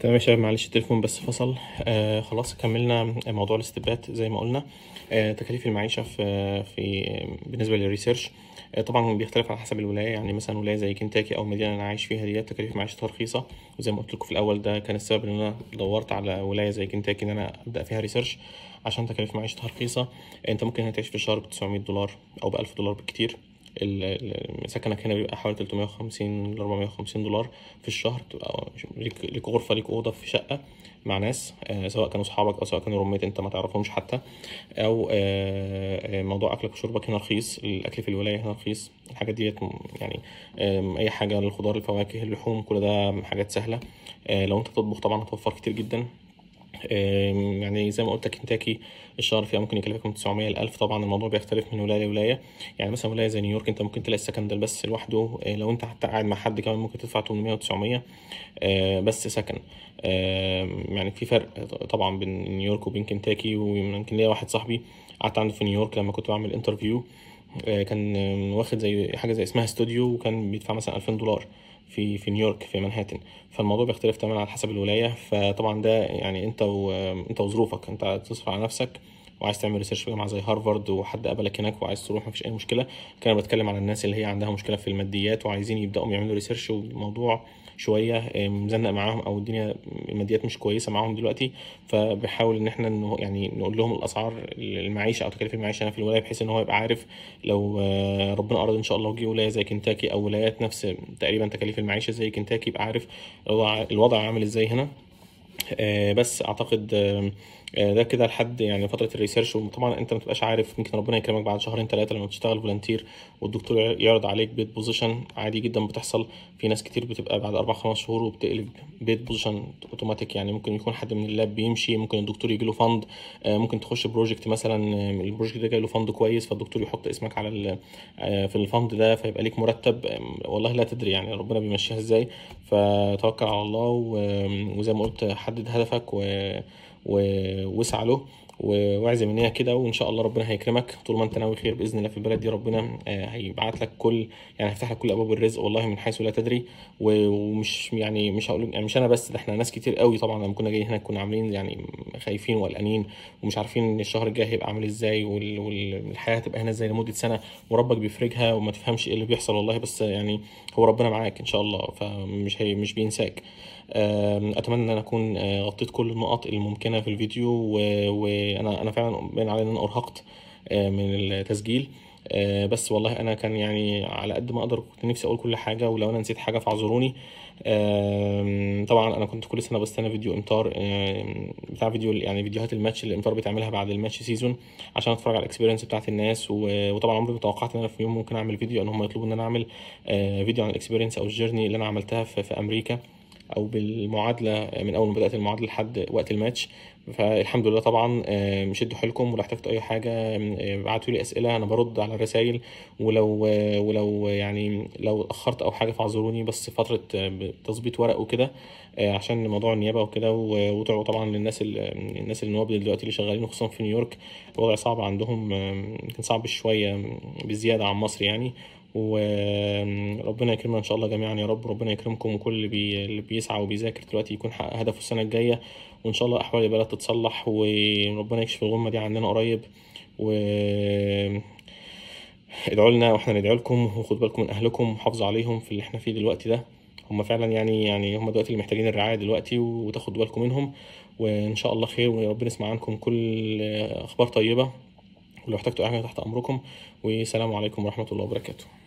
تمام يا شباب معلش التليفون بس فصل آه خلاص كملنا موضوع الاستبات زي ما قلنا آه تكاليف المعيشه في في بالنسبه للريسيرش آه طبعا بيختلف على حسب الولايه يعني مثلا ولايه زي كنتاكي او المدينه اللي انا عايش فيها ديت تكاليف معيشتها رخيصه وزي ما قلت لكم في الاول ده كان السبب ان انا دورت على ولايه زي كنتاكي ان انا ابدا فيها ريسيرش عشان تكاليف معيشتها رخيصه آه، انت ممكن هتعيش في الشهر ب 900 دولار او ب 1000 دولار بالكتير سكنك هنا بيبقى حوالي 350 ل 450 دولار في الشهر تبقى ليك غرفه ليك اوضه في شقه مع ناس آه، سواء كانوا اصحابك او سواء كانوا روميت انت ما تعرفهمش حتى او آه، آه، موضوع اكلك وشربك هنا رخيص الاكل في الولايه هنا رخيص الحاجات ديت يعني اي حاجه الخضار الفواكه اللحوم كل ده حاجات سهله لو انت تطبخ طبعا هتوفر كتير جدا يعني زي ما قلت كنتاكي الشهر فيها ممكن يكلفك من 900 ل 1000 طبعا الموضوع بيختلف من ولايه لولايه يعني مثلا ولايه زي نيويورك انت ممكن تلاقي السكن ده بس لوحده آه، لو انت حتى قاعد مع حد كمان ممكن تدفع 800 و900 آه، بس سكن يعني في فرق طبعا بين نيويورك وبين كنتاكي ويمكن ليا واحد صاحبي قعدت عنده في نيويورك لما كنت بعمل انترفيو آه، كان واخد زي حاجه زي اسمها استوديو وكان بيدفع مثلا 2000 دولار في في نيويورك في منهاتن فالموضوع بيختلف تماما على حسب الولايه فطبعا ده يعني انت آه، انت وظروفك انت تصرف على نفسك وعايز تعمل ريسيرش في جامعه زي هارفارد وحد قبلك هناك وعايز تروح مفيش اي مشكله كان بتكلم على الناس اللي هي عندها مشكله في الماديات وعايزين يبداوا يعملوا ريسيرش والموضوع شويه آه، مزنق معاهم او الدنيا الماديات مش كويسه معاهم دلوقتي فبحاول ان احنا انه يعني نقول لهم الاسعار المعيشه او تكاليف المعيشه هنا في الولايه بحيث ان هو يبقى عارف لو آه، ربنا اراد ان شاء الله وجه ولايه زي كنتاكي او ولايات نفس تقريبا تكاليف المعيشه زي كنتاكي يبقى عارف الوضع عامل ازاي هنا آه، بس اعتقد آه، ده كده لحد يعني فتره الريسيرش وطبعا انت ما تبقاش عارف يمكن ربنا يكرمك بعد شهرين ثلاثه لما تشتغل فولنتير والدكتور يعرض عليك بيت بوزيشن عادي جدا بتحصل في ناس كتير بتبقى بعد اربع خمس شهور وبتقلب بيت بوزيشن اوتوماتيك يعني ممكن يكون حد من اللاب بيمشي ممكن الدكتور يجي له فند آه، ممكن تخش بروجكت مثلا آه، البروجكت ده جاي له فند كويس فالدكتور يحط اسمك على في الفند ده فيبقى ليك مرتب والله لا تدري يعني ربنا بيمشيها ازاي فتوكل على الله وزي ما قلت حدد هدفك و ووسع له واعزم ان هي كده وان شاء الله ربنا هيكرمك طول ما انت ناوي خير باذن الله في البلد دي ربنا آه، هيبعت لك كل يعني هيفتح لك كل ابواب الرزق والله من حيث لا تدري ومش يعني مش هقول يعني مش انا بس ده احنا ناس كتير قوي طبعا لما كنا جايين هنا كنا عاملين يعني خايفين وقلقانين ومش عارفين ان الشهر الجاي هيبقى عامل ازاي والحياه هتبقى هنا ازاي لمده سنه وربك بيفرجها وما تفهمش ايه اللي بيحصل والله بس يعني هو ربنا معاك ان شاء الله فمش هي مش بينساك اتمنى ان اكون آه، غطيت كل النقط الممكنه في الفيديو وانا انا فعلا باين علي ان انا ارهقت آه، من التسجيل آه، بس والله انا كان يعني على قد ما اقدر كنت نفسي اقول كل حاجه ولو انا نسيت حاجه فاعذروني طبعا انا كنت كل سنه بستنى فيديو امطار بتاع فيديو يعني فيديوهات الماتش اللي امطار بتعملها بعد الماتش سيزون عشان اتفرج على الاكسبيرينس بتاعت الناس وطبعا عمري ما توقعت ان انا في يوم ممكن اعمل فيديو ان هم يطلبوا ان انا اعمل فيديو عن الاكسبيرينس او الجيرني اللي انا عملتها في امريكا او بالمعادله من اول ما بدات المعادله لحد وقت الماتش فالحمد لله طبعا آه، شدوا حيلكم ولو احتجتوا اي حاجه ابعتوا لي اسئله انا برد على الرسائل ولو آه، ولو يعني لو اتاخرت او حاجه فاعذروني بس فتره تظبيط ورق وكده آه، عشان موضوع النيابه وكده وادعوا طبعا للناس الناس النواب دلوقتي اللي شغالين خصوصا في نيويورك الوضع صعب عندهم يمكن صعب شويه بزياده عن مصر يعني وربنا يكرمنا ان شاء الله جميعا يا رب ربنا يكرمكم وكل اللي, بي... اللي بيسعى وبيذاكر دلوقتي يكون حقق هدفه السنه الجايه وان شاء الله احوال البلد تتصلح وربنا يكشف الغمه دي عننا قريب و ادعوا لنا واحنا ندعو لكم وخدوا بالكم من اهلكم وحافظوا عليهم في اللي احنا فيه دلوقتي ده هم فعلا يعني يعني هم دلوقتي اللي محتاجين الرعايه دلوقتي وتاخدوا بالكم منهم وان شاء الله خير وربنا يسمع عنكم كل اخبار طيبه ولو احتجتوا اي حاجه تحت امركم والسلام عليكم ورحمه الله وبركاته